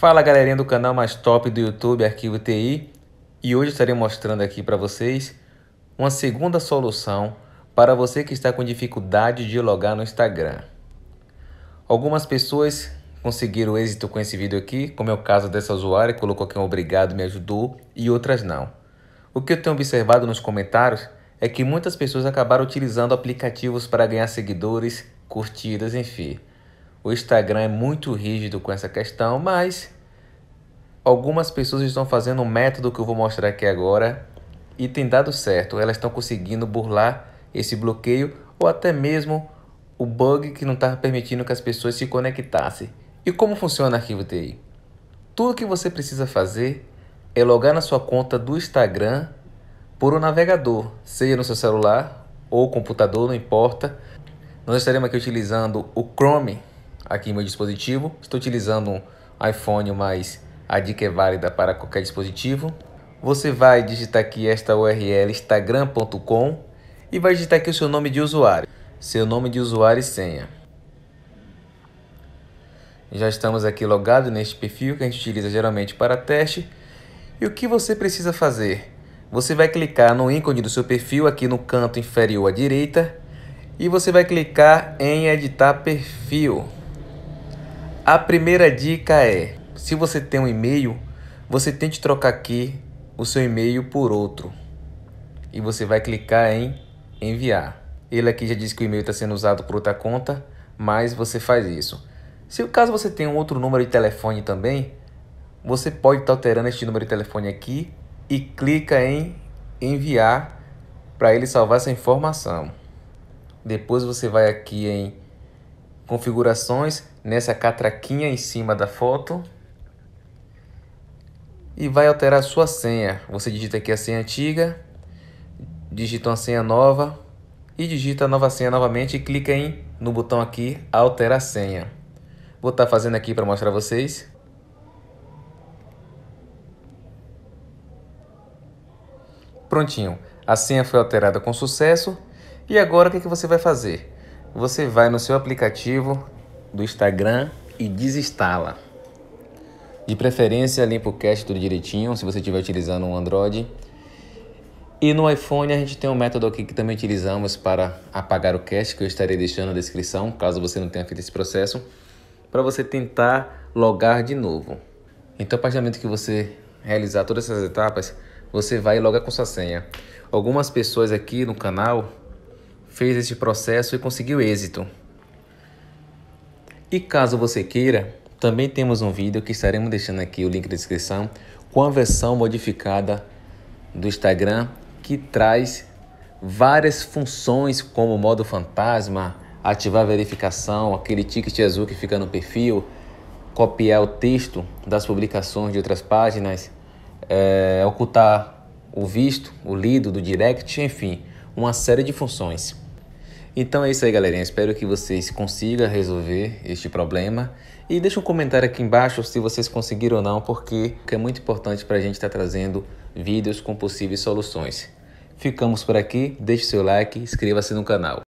Fala galerinha do canal mais top do YouTube Arquivo TI e hoje estarei mostrando aqui para vocês uma segunda solução para você que está com dificuldade de logar no Instagram. Algumas pessoas conseguiram êxito com esse vídeo aqui, como é o caso dessa usuária que colocou aqui um obrigado, me ajudou e outras não. O que eu tenho observado nos comentários é que muitas pessoas acabaram utilizando aplicativos para ganhar seguidores, curtidas, enfim. O Instagram é muito rígido com essa questão, mas algumas pessoas estão fazendo um método que eu vou mostrar aqui agora e tem dado certo. Elas estão conseguindo burlar esse bloqueio ou até mesmo o bug que não estava permitindo que as pessoas se conectassem. E como funciona o arquivo TI? Tudo que você precisa fazer é logar na sua conta do Instagram por um navegador, seja no seu celular ou computador, não importa. Nós estaremos aqui utilizando o Chrome, aqui meu dispositivo. Estou utilizando um iPhone, mas a dica é válida para qualquer dispositivo. Você vai digitar aqui esta URL instagram.com e vai digitar aqui o seu nome de usuário, seu nome de usuário e senha. Já estamos aqui logado neste perfil que a gente utiliza geralmente para teste. E o que você precisa fazer? Você vai clicar no ícone do seu perfil aqui no canto inferior à direita e você vai clicar em editar perfil. A primeira dica é: se você tem um e-mail, você tente trocar aqui o seu e-mail por outro. E você vai clicar em enviar. Ele aqui já diz que o e-mail está sendo usado por outra conta, mas você faz isso. Se o caso você tem um outro número de telefone também, você pode estar tá alterando este número de telefone aqui e clica em enviar para ele salvar essa informação. Depois você vai aqui em configurações nessa catraquinha em cima da foto e vai alterar a sua senha. Você digita aqui a senha antiga, digita uma senha nova e digita a nova senha novamente e clica em no botão aqui alterar senha. Vou estar tá fazendo aqui para mostrar vocês. Prontinho, a senha foi alterada com sucesso. E agora o que, é que você vai fazer? Você vai no seu aplicativo do Instagram e desinstala. De preferência, limpa o cache tudo direitinho, se você estiver utilizando um Android. E no iPhone a gente tem um método aqui que também utilizamos para apagar o cache, que eu estarei deixando na descrição, caso você não tenha feito esse processo, para você tentar logar de novo. Então, a partir do momento que você realizar todas essas etapas, você vai logar com sua senha. Algumas pessoas aqui no canal fez este processo e conseguiu êxito. E caso você queira, também temos um vídeo que estaremos deixando aqui o link na descrição com a versão modificada do Instagram que traz várias funções como modo fantasma, ativar a verificação, aquele ticket azul que fica no perfil, copiar o texto das publicações de outras páginas, é, ocultar o visto, o lido do direct, enfim, uma série de funções. Então é isso aí, galerinha. Espero que vocês consigam resolver este problema. E deixa um comentário aqui embaixo se vocês conseguiram ou não, porque é muito importante para a gente estar tá trazendo vídeos com possíveis soluções. Ficamos por aqui, deixe seu like, inscreva-se no canal.